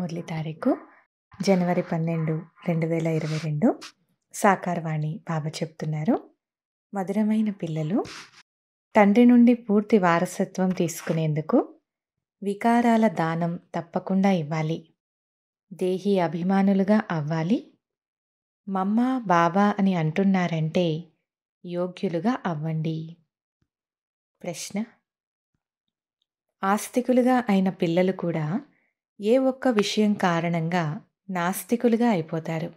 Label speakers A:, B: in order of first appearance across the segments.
A: మురళి తారీఖు జనవరి పన్నెండు రెండు వేల ఇరవై రెండు సాకారవాణి బాబా చెప్తున్నారు మధురమైన పిల్లలు తండ్రి నుండి పూర్తి వారసత్వం తీసుకునేందుకు వికారాల దానం తప్పకుండా ఇవ్వాలి దేహి అభిమానులుగా అవ్వాలి మమ్మ బాబా అని అంటున్నారంటే యోగ్యులుగా అవ్వండి ప్రశ్న ఆస్తికులుగా అయిన పిల్లలు కూడా ఏ ఒక్క విషయం కారణంగా నాస్తికులుగా అయిపోతారు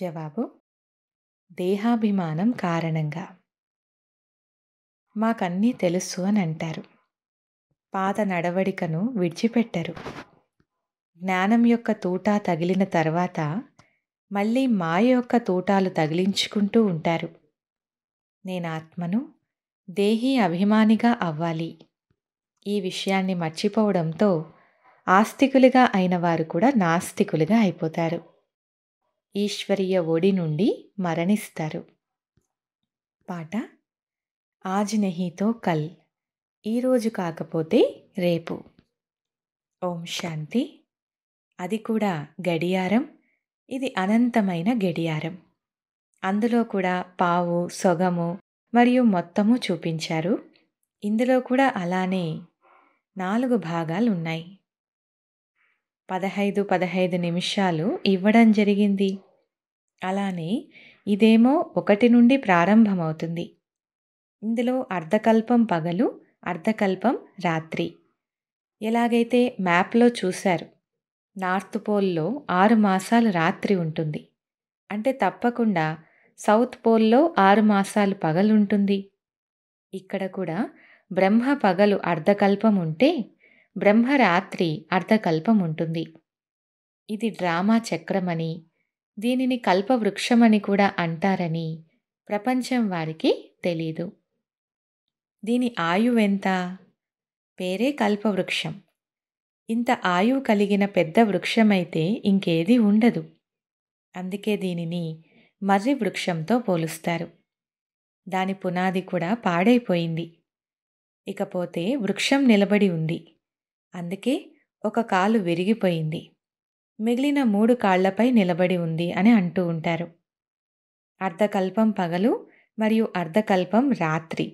A: జవాబు దేహాభిమానం కారణంగా మాకన్నీ తెలుసు అని అంటారు పాత నడవడికను విడిచిపెట్టరు జ్ఞానం యొక్క తూటా తగిలిన తర్వాత మళ్ళీ మాయ యొక్క తూటాలు తగిలించుకుంటూ ఉంటారు నేను ఆత్మను దేహి అభిమానిగా అవ్వాలి ఈ విషయాన్ని మర్చిపోవడంతో ఆస్తికులుగా అయిన వారు కూడా నాస్తికులుగా అయిపోతారు ఈశ్వరీయ ఒడి నుండి మరణిస్తారు పాట ఆజ్నహితో కల్ ఈరోజు కాకపోతే రేపు ఓం శాంతి అది కూడా గడియారం ఇది అనంతమైన గడియారం అందులో కూడా పావు సొగము మరియు మొత్తము చూపించారు ఇందులో కూడా అలానే నాలుగు భాగాలు ఉన్నాయి పదహైదు పదహైదు నిమిషాలు ఇవ్వడం జరిగింది అలానే ఇదేమో ఒకటి నుండి ప్రారంభమవుతుంది ఇందులో అర్ధకల్పం పగలు అర్ధకల్పం రాత్రి ఎలాగైతే మ్యాప్లో చూశారు నార్త్ పోల్లో ఆరు మాసాలు రాత్రి ఉంటుంది అంటే తప్పకుండా సౌత్ పోల్లో ఆరు మాసాలు పగలుంటుంది ఇక్కడ కూడా బ్రహ్మ పగలు అర్ధకల్పం ఉంటే బ్రహ్మరాత్రి అర్ధకల్పముంటుంది ఉంటుంది ఇది డ్రామా చక్రమని దీనిని కల్పవృక్షమని కూడా అంటారని ప్రపంచం వారికి తెలీదు దీని ఆయువెంత పేరే కల్పవృక్షం ఇంత ఆయువు కలిగిన పెద్ద వృక్షమైతే ఇంకేది ఉండదు అందుకే దీనిని మర్రి వృక్షంతో పోలుస్తారు దాని పునాది కూడా పాడైపోయింది ఇకపోతే వృక్షం నిలబడి ఉంది అందుకే ఒక కాలు విరిగిపోయింది మిగిలిన మూడు కాళ్లపై నిలబడి ఉంది అని అంటూ ఉంటారు అర్ధకల్పం పగలు మరియు అర్ధకల్పం రాత్రి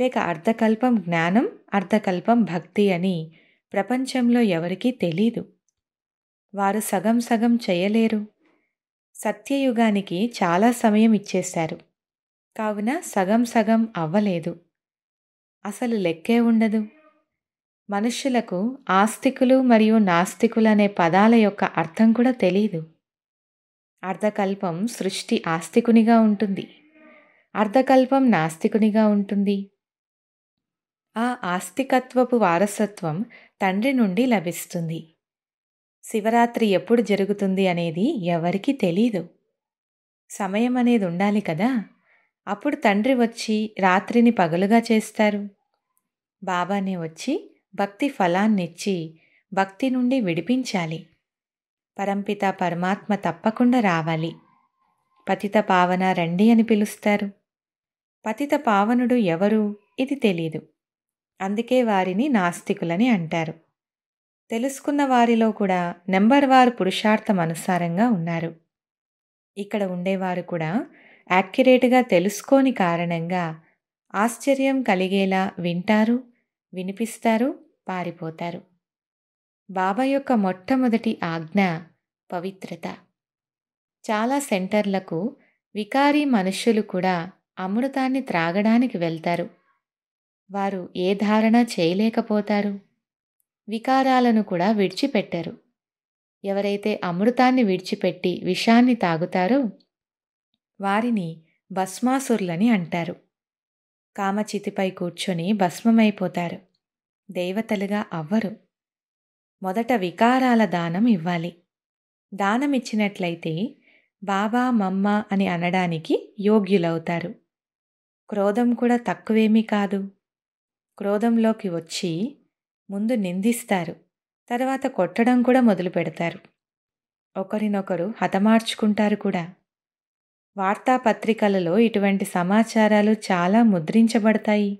A: లేక అర్ధకల్పం జ్ఞానం అర్ధకల్పం భక్తి అని ప్రపంచంలో ఎవరికీ తెలీదు వారు సగం సగం చేయలేరు సత్యయుగానికి చాలా సమయం ఇచ్చేశారు కావున సగం సగం అవ్వలేదు అసలు లెక్కే ఉండదు మనుషులకు ఆస్తికులు మరియు నాస్తికులు అనే పదాల యొక్క అర్థం కూడా తెలియదు అర్ధకల్పం సృష్టి ఆస్తికునిగా ఉంటుంది అర్ధకల్పం నాస్తికునిగా ఉంటుంది ఆ ఆస్తికత్వపు వారసత్వం తండ్రి నుండి లభిస్తుంది శివరాత్రి ఎప్పుడు జరుగుతుంది అనేది ఎవరికీ తెలీదు సమయం అనేది ఉండాలి కదా అప్పుడు తండ్రి వచ్చి రాత్రిని పగలుగా చేస్తారు బాబానే వచ్చి భక్తి ఫలాన్నిచ్చి భక్తి నుండి విడిపించాలి పరంపిత పరమాత్మ తప్పకుండా రావాలి పతిత పావన రండి అని పిలుస్తారు పతిత పావనుడు ఎవరు ఇది తెలీదు అందుకే వారిని నాస్తికులని అంటారు తెలుసుకున్న వారిలో కూడా నెంబర్ వారు పురుషార్థం అనుసారంగా ఉన్నారు ఇక్కడ ఉండేవారు కూడా యాక్యురేట్గా తెలుసుకోని కారణంగా ఆశ్చర్యం కలిగేలా వింటారు వినిపిస్తారు పారిపోతారు బాబా యొక్క మొట్టమొదటి ఆజ్ఞ పవిత్రత చాలా సెంటర్లకు వికారీ మనుష్యులు కూడా అమృతాన్ని త్రాగడానికి వెళ్తారు వారు ఏ ధారణ చేయలేకపోతారు వికారాలను కూడా విడిచిపెట్టరు ఎవరైతే అమృతాన్ని విడిచిపెట్టి విషాన్ని తాగుతారో వారిని భస్మాసురులని అంటారు కామచితిపై కూర్చొని భస్మమైపోతారు దేవతలుగా అవ్వరు మొదట వికారాల దానం ఇవ్వాలి దానమిచ్చినట్లయితే బాబా మమ్మ అని అనడానికి యోగ్యులవుతారు క్రోధం కూడా తక్కువేమీ కాదు క్రోధంలోకి వచ్చి ముందు నిందిస్తారు తర్వాత కొట్టడం కూడా మొదలు పెడతారు ఒకరినొకరు హతమార్చుకుంటారు కూడా వార్తాపత్రికలలో ఇటువంటి సమాచారాలు చాలా ముద్రించబడతాయి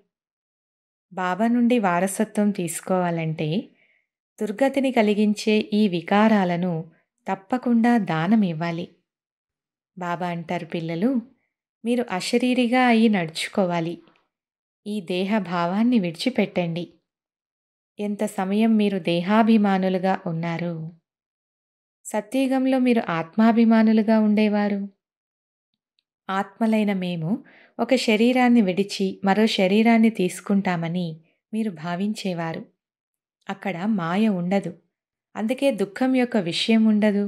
A: బాబా నుండి వారసత్వం తీసుకోవాలంటే దుర్గతిని కలిగించే ఈ వికారాలను తప్పకుండా దానం ఇవ్వాలి బాబా అంటారు పిల్లలు మీరు అశరీరిగా అయి నడుచుకోవాలి ఈ దేహ భావాన్ని విడిచిపెట్టండి ఎంత సమయం మీరు దేహాభిమానులుగా ఉన్నారు సత్యయుగంలో మీరు ఆత్మాభిమానులుగా ఉండేవారు ఆత్మలైన మేము ఒక శరీరాన్ని విడిచి మరో శరీరాన్ని తీసుకుంటామని మీరు భావించేవారు అక్కడ మాయ ఉండదు అందుకే దుఃఖం యొక్క విషయం ఉండదు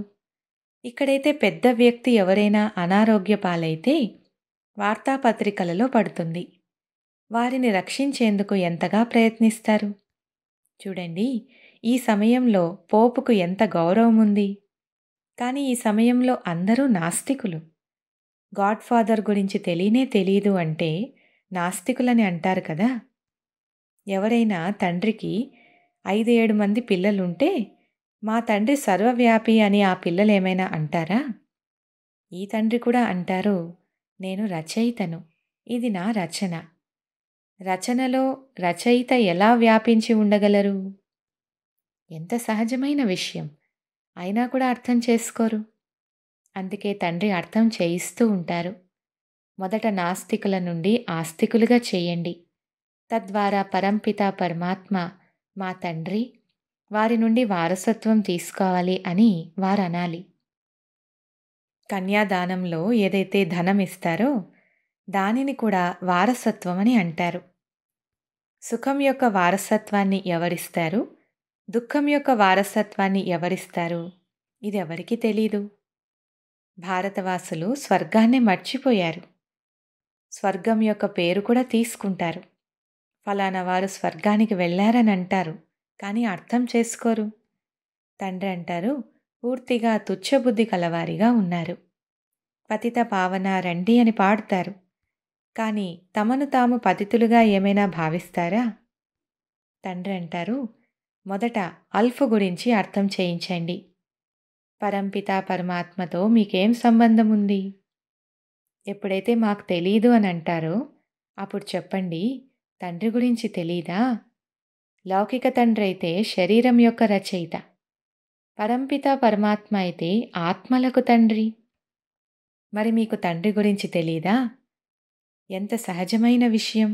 A: ఇక్కడైతే పెద్ద వ్యక్తి ఎవరైనా అనారోగ్య పాలైతే వార్తాపత్రికలలో పడుతుంది వారిని రక్షించేందుకు ఎంతగా ప్రయత్నిస్తారు చూడండి ఈ సమయంలో పోపుకు ఎంత గౌరవం ఉంది కానీ ఈ సమయంలో అందరూ నాస్తికులు గాడ్ ఫాదర్ గురించి తెలియనే తెలియదు అంటే నాస్తికులని అంటారు కదా ఎవరైనా తండ్రికి ఐదు ఏడు మంది పిల్లలుంటే మా తండ్రి సర్వవ్యాపి అని ఆ పిల్లలు ఏమైనా అంటారా ఈ తండ్రి కూడా అంటారు నేను రచయితను ఇది నా రచన రచనలో రచయిత ఎలా వ్యాపించి ఉండగలరు ఎంత సహజమైన విషయం అయినా కూడా అర్థం చేసుకోరు అందుకే తండ్రి అర్థం చేయిస్తూ ఉంటారు మొదట నాస్తికుల నుండి ఆస్తికులుగా చేయండి తద్వారా పరంపిత పరమాత్మ మా తండ్రి వారి నుండి వారసత్వం తీసుకోవాలి అని వారు అనాలి కన్యాదానంలో ఏదైతే ధనం ఇస్తారో దానిని కూడా వారసత్వం అని అంటారు సుఖం యొక్క వారసత్వాన్ని ఎవరిస్తారు దుఃఖం యొక్క వారసత్వాన్ని ఎవరిస్తారు ఇది ఎవరికి తెలీదు భారతవాసులు స్వర్గాన్నే మర్చిపోయారు స్వర్గం యొక్క పేరు కూడా తీసుకుంటారు ఫలానా వారు స్వర్గానికి వెళ్ళారని అంటారు కానీ అర్థం చేసుకోరు తండ్రి అంటారు పూర్తిగా తుచ్చబుద్ధి కలవారిగా ఉన్నారు పతిత పావన రండి అని పాడుతారు కానీ తమను తాము పతితులుగా ఏమైనా భావిస్తారా తండ్రి అంటారు మొదట అల్ఫ్ గురించి అర్థం చేయించండి పరంపిత పరమాత్మతో మీకేం సంబంధం ఉంది ఎప్పుడైతే మాకు తెలీదు అని అంటారో అప్పుడు చెప్పండి తండ్రి గురించి తెలీదా లౌకిక తండ్రి అయితే శరీరం యొక్క రచయిత పరంపిత పరమాత్మ అయితే ఆత్మలకు తండ్రి మరి మీకు తండ్రి గురించి తెలీదా ఎంత సహజమైన విషయం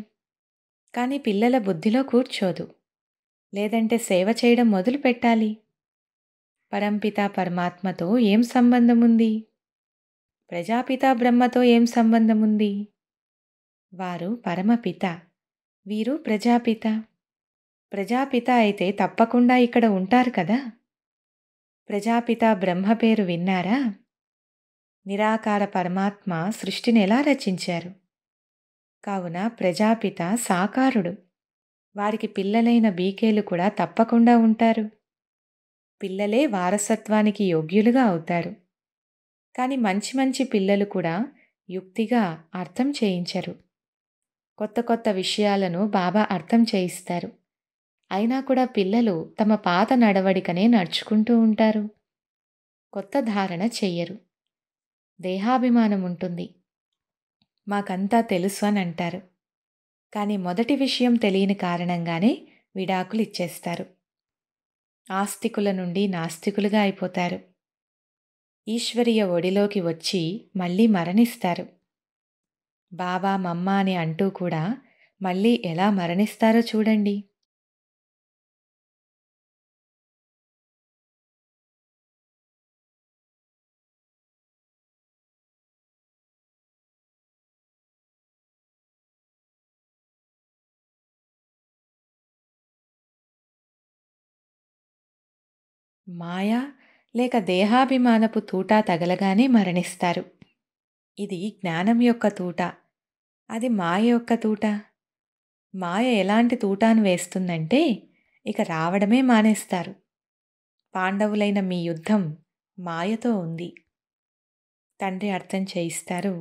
A: కానీ పిల్లల బుద్ధిలో కూర్చోదు లేదంటే సేవ చేయడం మొదలు పెట్టాలి పరంపిత పరమాత్మతో ఏం సంబంధం ఉంది ప్రజాపిత బ్రహ్మతో ఏం సంబంధం ఉంది వారు పరమపిత వీరు ప్రజాపిత ప్రజాపిత అయితే తప్పకుండా ఇక్కడ ఉంటారు కదా ప్రజాపిత బ్రహ్మ పేరు విన్నారా నిరాకార పరమాత్మ సృష్టిని ఎలా రచించారు కావున ప్రజాపిత సాకారుడు వారికి పిల్లలైన బీకేలు కూడా తప్పకుండా ఉంటారు పిల్లలే వారసత్వానికి యోగ్యులుగా అవుతారు కానీ మంచి మంచి పిల్లలు కూడా యుక్తిగా అర్థం చేయించరు కొత్త కొత్త విషయాలను బాబా అర్థం చేయిస్తారు అయినా కూడా పిల్లలు తమ పాత నడవడికనే నడుచుకుంటూ ఉంటారు కొత్త ధారణ చెయ్యరు దేహాభిమానం ఉంటుంది మాకంతా తెలుసు అని అంటారు కానీ మొదటి విషయం తెలియని కారణంగానే విడాకులు ఇచ్చేస్తారు ఆస్తికుల నుండి నాస్తికులుగా అయిపోతారు ఈశ్వరీయ ఒడిలోకి వచ్చి మళ్ళీ మరణిస్తారు బాబా మమ్మ అని అంటూ కూడా మళ్ళీ ఎలా మరణిస్తారో చూడండి మాయ లేక దేహాభిమానపు తూటా తగలగానే మరణిస్తారు ఇది జ్ఞానం యొక్క తూట అది మాయ యొక్క తూట మాయ ఎలాంటి తూటాను వేస్తుందంటే ఇక రావడమే మానేస్తారు పాండవులైన మీ యుద్ధం మాయతో ఉంది తండ్రి అర్థం చేయిస్తారు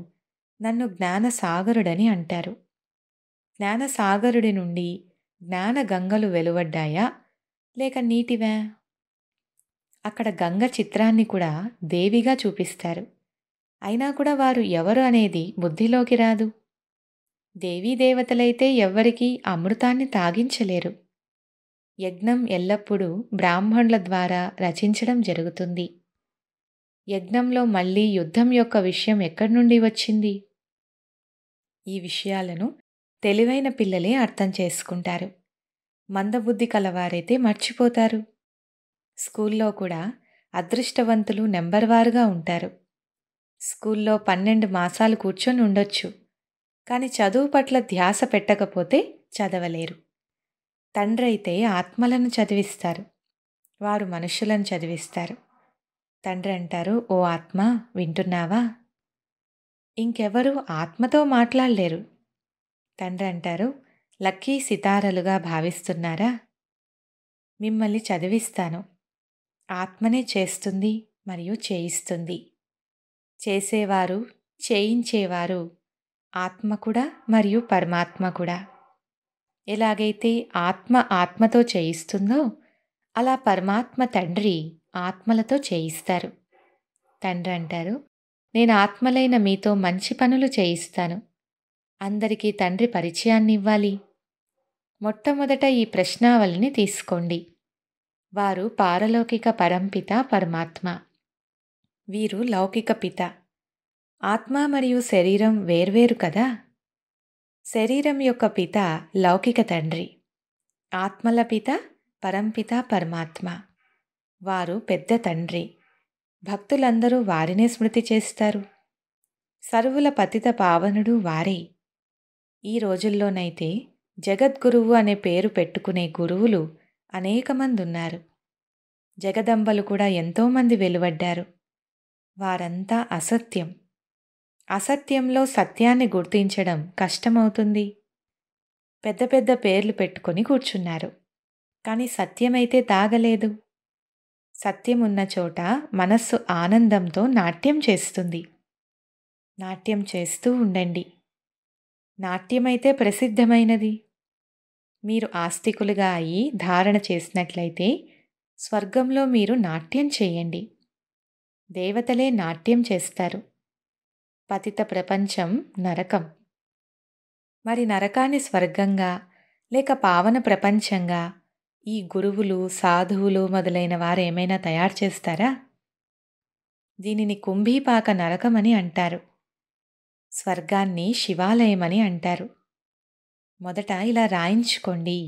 A: నన్ను జ్ఞానసాగరుడని అంటారు జ్ఞానసాగరుడి నుండి జ్ఞానగంగలు వెలువడ్డాయా లేక నీటివా అక్కడ గంగ చిత్రాన్ని కూడా దేవిగా చూపిస్తారు అయినా కూడా వారు ఎవరు అనేది బుద్ధిలోకి రాదు దేవీ దేవతలైతే ఎవ్వరికీ అమృతాన్ని తాగించలేరు యజ్ఞం ఎల్లప్పుడూ బ్రాహ్మణుల ద్వారా రచించడం జరుగుతుంది యజ్ఞంలో మళ్ళీ యుద్ధం యొక్క విషయం ఎక్కడి నుండి వచ్చింది ఈ విషయాలను తెలివైన పిల్లలే అర్థం చేసుకుంటారు మందబుద్ధి కలవారైతే మర్చిపోతారు స్కూల్లో కూడా అదృష్టవంతులు నెంబర్ వారుగా ఉంటారు స్కూల్లో పన్నెండు మాసాలు కూర్చొని ఉండొచ్చు కానీ చదువు పట్ల ధ్యాస పెట్టకపోతే చదవలేరు తండ్రైతే ఆత్మలను చదివిస్తారు వారు మనుషులను చదివిస్తారు తండ్రి అంటారు ఓ ఆత్మ వింటున్నావా ఇంకెవరు ఆత్మతో మాట్లాడలేరు తండ్రి అంటారు లక్కీ సితారలుగా భావిస్తున్నారా మిమ్మల్ని చదివిస్తాను ఆత్మనే చేస్తుంది మరియు చేయిస్తుంది చేసేవారు చేయించేవారు ఆత్మ కూడా మరియు పరమాత్మ కూడా ఎలాగైతే ఆత్మ ఆత్మతో చేయిస్తుందో అలా పరమాత్మ తండ్రి ఆత్మలతో చేయిస్తారు తండ్రి అంటారు నేను ఆత్మలైన మీతో మంచి పనులు చేయిస్తాను అందరికీ తండ్రి పరిచయాన్ని ఇవ్వాలి మొట్టమొదట ఈ ప్రశ్నావళిని తీసుకోండి వారు పారలౌకిక పరంపిత పరమాత్మ వీరు లౌకిక పిత ఆత్మ మరియు శరీరం వేర్వేరు కదా శరీరం యొక్క పిత లౌకిక తండ్రి ఆత్మల పిత పరంపిత పరమాత్మ వారు పెద్ద తండ్రి భక్తులందరూ వారినే స్మృతి చేస్తారు సర్వుల పతిత పావనుడు వారే ఈ రోజుల్లోనైతే జగద్గురువు అనే పేరు పెట్టుకునే గురువులు అనేక మంది ఉన్నారు జగదంబలు కూడా ఎంతోమంది వెలువడ్డారు వారంతా అసత్యం అసత్యంలో సత్యాన్ని గుర్తించడం కష్టమవుతుంది పెద్ద పెద్ద పేర్లు పెట్టుకొని కూర్చున్నారు కానీ సత్యమైతే తాగలేదు సత్యం ఉన్న చోట మనస్సు ఆనందంతో నాట్యం చేస్తుంది నాట్యం చేస్తూ ఉండండి నాట్యమైతే ప్రసిద్ధమైనది మీరు ఆస్తికులుగా అయి ధారణ చేసినట్లయితే స్వర్గంలో మీరు నాట్యం చేయండి దేవతలే నాట్యం చేస్తారు పతిత ప్రపంచం నరకం మరి నరకాన్ని స్వర్గంగా లేక పావన ప్రపంచంగా ఈ గురువులు సాధువులు మొదలైన వారు ఏమైనా తయారు చేస్తారా దీనిని కుంభీపాక నరకమని అంటారు స్వర్గాన్ని శివాలయమని అంటారు మొదట ఇలా రాయించుకోండి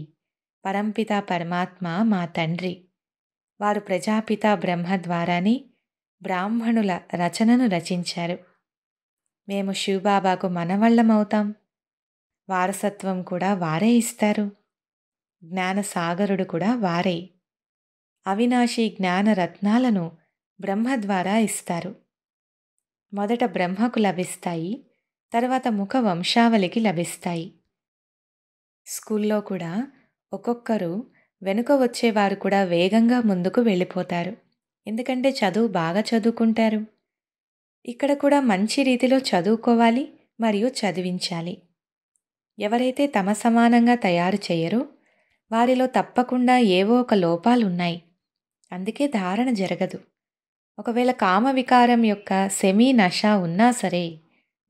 A: పరంపిత పరమాత్మ మా తండ్రి వారు ప్రజాపిత బ్రహ్మ ద్వారానే బ్రాహ్మణుల రచనను రచించారు మేము శివబాబాకు మనవళ్ళమవుతాం వారసత్వం కూడా వారే ఇస్తారు జ్ఞానసాగరుడు కూడా వారే అవినాశి జ్ఞాన రత్నాలను బ్రహ్మ ద్వారా ఇస్తారు మొదట బ్రహ్మకు లభిస్తాయి తర్వాత ముఖ వంశావళికి లభిస్తాయి స్కూల్లో కూడా ఒక్కొక్కరు వెనుక వచ్చేవారు కూడా వేగంగా ముందుకు వెళ్ళిపోతారు ఎందుకంటే చదువు బాగా చదువుకుంటారు ఇక్కడ కూడా మంచి రీతిలో చదువుకోవాలి మరియు చదివించాలి ఎవరైతే తమ సమానంగా తయారు చేయరో వారిలో తప్పకుండా ఏవో ఒక లోపాలున్నాయి అందుకే ధారణ జరగదు ఒకవేళ కామ వికారం యొక్క సెమీ నష ఉన్నా సరే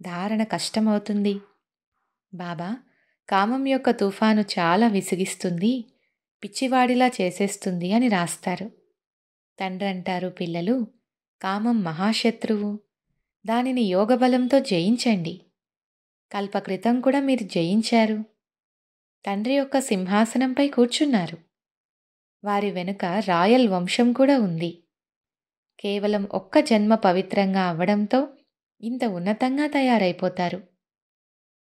A: ధారణ కష్టమవుతుంది బాబా కామం యొక్క తుఫాను చాలా విసిగిస్తుంది పిచ్చివాడిలా చేసేస్తుంది అని రాస్తారు తండ్రి అంటారు పిల్లలు కామం మహాశత్రువు దానిని యోగబలంతో జయించండి కల్పకృతం కూడా మీరు జయించారు తండ్రి యొక్క సింహాసనంపై కూర్చున్నారు వారి వెనుక రాయల్ వంశం కూడా ఉంది కేవలం ఒక్క జన్మ పవిత్రంగా అవ్వడంతో ఇంత ఉన్నతంగా తయారైపోతారు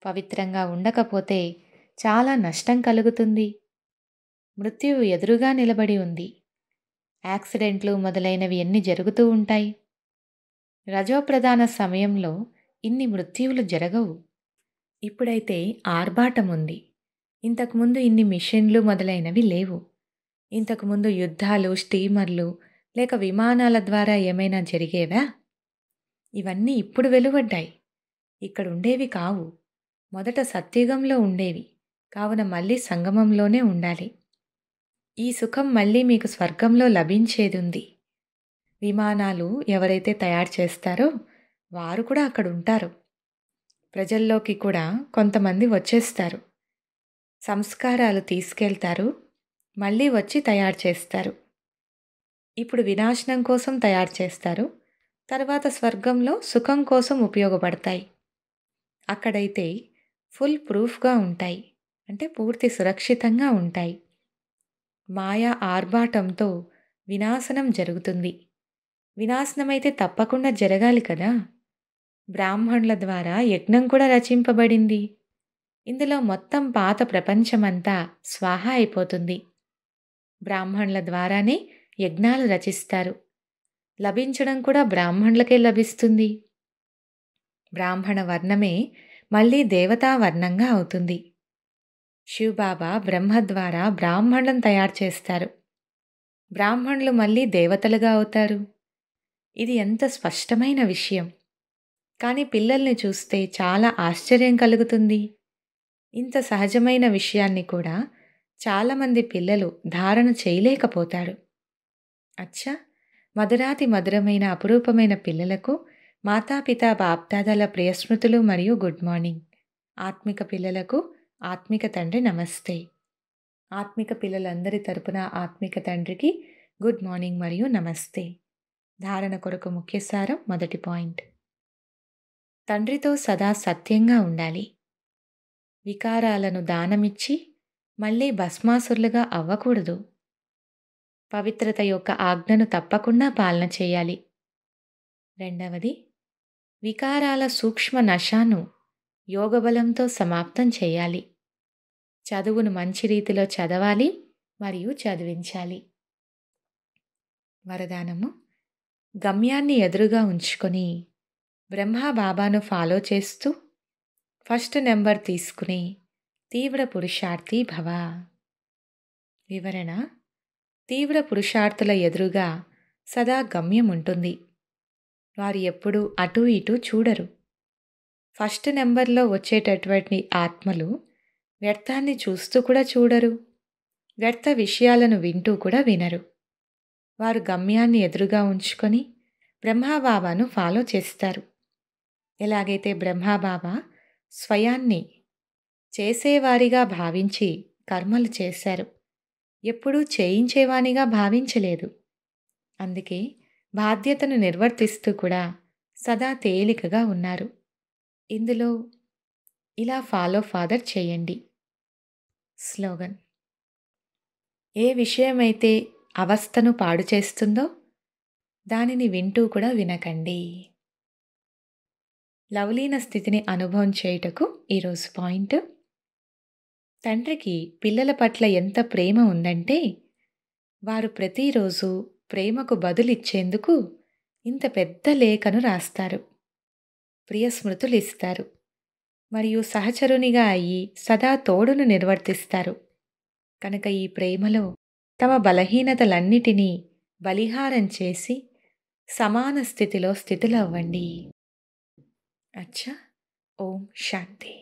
A: పవిత్రంగా ఉండకపోతే చాలా నష్టం కలుగుతుంది మృత్యువు ఎదురుగా నిలబడి ఉంది యాక్సిడెంట్లు మొదలైనవి ఎన్ని జరుగుతూ ఉంటాయి రజోప్రధాన సమయంలో ఇన్ని మృత్యువులు జరగవు ఇప్పుడైతే ఆర్భాటం ఉంది ఇంతకుముందు ఇన్ని మిషన్లు మొదలైనవి లేవు ఇంతకుముందు యుద్ధాలు స్టీమర్లు లేక విమానాల ద్వారా ఏమైనా జరిగేవా ఇవన్నీ ఇప్పుడు వెలువడ్డాయి ఇక్కడ ఉండేవి కావు మొదట సత్యుగంలో ఉండేవి కావున మళ్ళీ సంగమంలోనే ఉండాలి ఈ సుఖం మళ్ళీ మీకు స్వర్గంలో లభించేదుంది విమానాలు ఎవరైతే తయారు చేస్తారో వారు కూడా అక్కడ ఉంటారు ప్రజల్లోకి కూడా కొంతమంది వచ్చేస్తారు సంస్కారాలు తీసుకెళ్తారు మళ్ళీ వచ్చి తయారు చేస్తారు ఇప్పుడు వినాశనం కోసం తయారు చేస్తారు తర్వాత స్వర్గంలో సుఖం కోసం ఉపయోగపడతాయి అక్కడైతే ఫుల్ ప్రూఫ్గా ఉంటాయి అంటే పూర్తి సురక్షితంగా ఉంటాయి మాయా ఆర్భాటంతో వినాశనం జరుగుతుంది వినాశనమైతే తప్పకుండా జరగాలి కదా బ్రాహ్మణుల ద్వారా యజ్ఞం కూడా రచింపబడింది ఇందులో మొత్తం పాత ప్రపంచమంతా స్వాహా అయిపోతుంది బ్రాహ్మణుల ద్వారానే యజ్ఞాలు రచిస్తారు లభించడం కూడా బ్రాహ్మణులకే లభిస్తుంది బ్రాహ్మణ వర్ణమే మళ్ళీ దేవతావర్ణంగా అవుతుంది శివబాబా బ్రహ్మ ద్వారా బ్రాహ్మణులను తయారు చేస్తారు బ్రాహ్మణులు మళ్ళీ దేవతలుగా అవుతారు ఇది ఎంత స్పష్టమైన విషయం కానీ పిల్లల్ని చూస్తే చాలా ఆశ్చర్యం కలుగుతుంది ఇంత సహజమైన విషయాన్ని కూడా చాలామంది పిల్లలు ధారణ చేయలేకపోతారు అచ్చా మధురాతి మధురమైన అపురూపమైన పిల్లలకు మాతాపిత బాప్దాదాల ప్రియస్మృతులు మరియు గుడ్ మార్నింగ్ ఆత్మిక పిల్లలకు ఆత్మిక తండ్రి నమస్తే ఆత్మిక పిల్లలందరి తరపున ఆత్మిక తండ్రికి గుడ్ మార్నింగ్ మరియు నమస్తే ధారణ కొరకు ముఖ్య సారం మొదటి పాయింట్ తండ్రితో సదా సత్యంగా ఉండాలి వికారాలను దానమిచ్చి మళ్ళీ భస్మాసురులుగా అవ్వకూడదు పవిత్రత యొక్క ఆజ్ఞను తప్పకుండా పాలన చేయాలి రెండవది వికారాల సూక్ష్మ నశాను యోగబలంతో సమాప్తం చేయాలి చదువును మంచి రీతిలో చదవాలి మరియు చదివించాలి వరదానము గమ్యాన్ని ఎదురుగా ఉంచుకొని బ్రహ్మాబాబాను ఫాలో చేస్తూ ఫస్ట్ నెంబర్ తీసుకుని తీవ్ర పురుషార్థి భవ వివరణ తీవ్ర పురుషార్థుల ఎదురుగా సదా గమ్యం ఉంటుంది వారు ఎప్పుడూ అటు ఇటు చూడరు ఫస్ట్ నెంబర్లో వచ్చేటటువంటి ఆత్మలు వ్యర్థాన్ని చూస్తూ కూడా చూడరు వ్యర్థ విషయాలను వింటూ కూడా వినరు వారు గమ్యాన్ని ఎదురుగా ఉంచుకొని బ్రహ్మాబాబాను ఫాలో చేస్తారు ఎలాగైతే బ్రహ్మాబాబా స్వయాన్ని చేసేవారిగా భావించి కర్మలు చేశారు ఎప్పుడూ చేయించేవానిగా భావించలేదు అందుకే బాధ్యతను నిర్వర్తిస్తూ కూడా సదా తేలికగా ఉన్నారు ఇందులో ఇలా ఫాలో ఫాదర్ చేయండి స్లోగన్ ఏ విషయమైతే అవస్థను పాడు చేస్తుందో దానిని వింటూ కూడా వినకండి లవలీన స్థితిని అనుభవం చేయుటకు ఈరోజు పాయింట్ తండ్రికి పిల్లల పట్ల ఎంత ప్రేమ ఉందంటే వారు ప్రతిరోజు ప్రేమకు బదులిచ్చేందుకు ఇంత పెద్ద లేఖను రాస్తారు ప్రియ స్మృతులు ఇస్తారు మరియు సహచరునిగా అయి సదా తోడును నిర్వర్తిస్తారు కనుక ఈ ప్రేమలో తమ బలహీనతలన్నిటినీ బలిహారం చేసి సమాన స్థితిలో స్థితులవ్వండి అచ్చా ఓం శాంతి